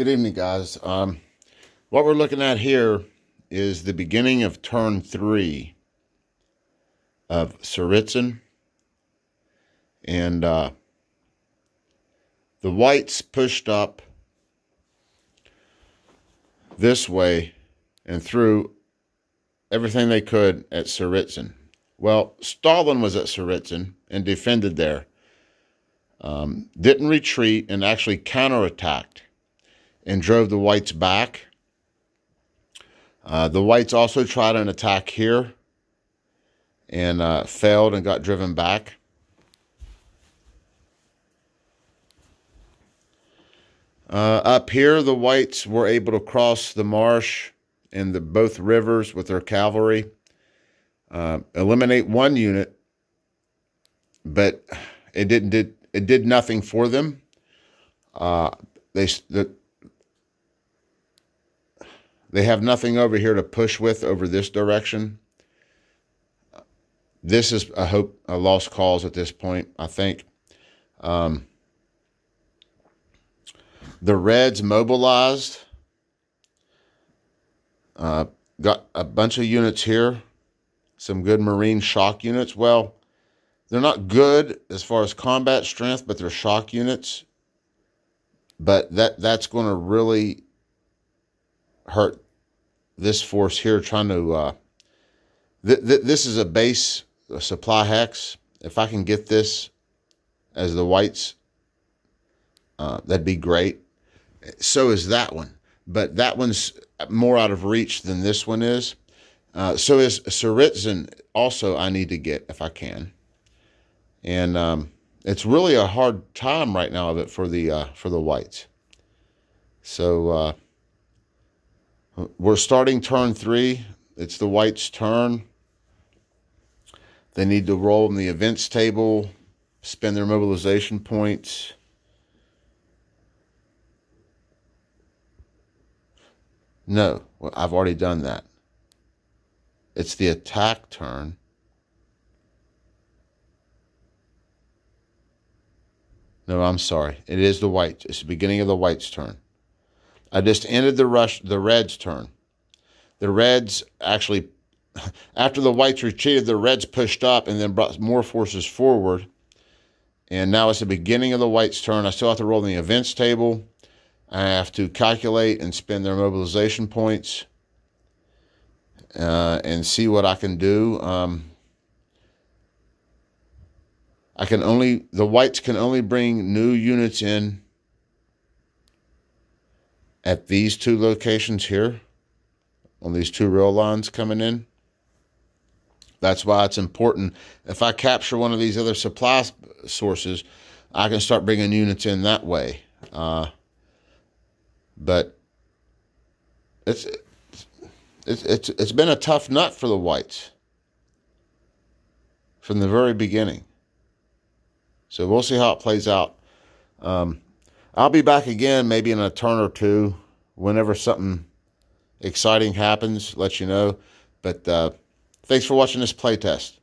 Good evening, guys. Um, what we're looking at here is the beginning of turn three of Suritzen. And uh, the whites pushed up this way and threw everything they could at Suritzen. Well, Stalin was at Suritzen and defended there. Um, didn't retreat and actually counterattacked and drove the whites back. Uh, the whites also tried an attack here and uh, failed and got driven back. Uh, up here, the whites were able to cross the marsh and the both rivers with their cavalry, uh, eliminate one unit, but it didn't did it did nothing for them. Uh, they the they have nothing over here to push with over this direction. This is, I hope, a lost cause at this point, I think. Um, the Reds mobilized. Uh, got a bunch of units here. Some good Marine shock units. Well, they're not good as far as combat strength, but they're shock units. But that that's going to really hurt this force here trying to, uh, th th this is a base a supply hex. If I can get this as the whites, uh, that'd be great. So is that one. But that one's more out of reach than this one is. Uh, so is Saritzen also I need to get if I can. And um, it's really a hard time right now of it for the uh, for the whites. So uh, we're starting turn three. It's the white's turn. They need to roll in the events table, spend their mobilization points. No, I've already done that. It's the attack turn. No, I'm sorry. It is the white. It's the beginning of the white's turn. I just ended the rush, the Reds' turn. The Reds actually, after the Whites retreated, the Reds pushed up and then brought more forces forward. And now it's the beginning of the Whites' turn. I still have to roll the events table. I have to calculate and spend their mobilization points uh, and see what I can do. Um, I can only, the Whites can only bring new units in at these two locations here, on these two rail lines coming in. That's why it's important. If I capture one of these other supply sources, I can start bringing units in that way. Uh, but it's, it's it's it's been a tough nut for the whites from the very beginning. So we'll see how it plays out. Um, I'll be back again maybe in a turn or two whenever something exciting happens, let you know. But uh, thanks for watching this playtest.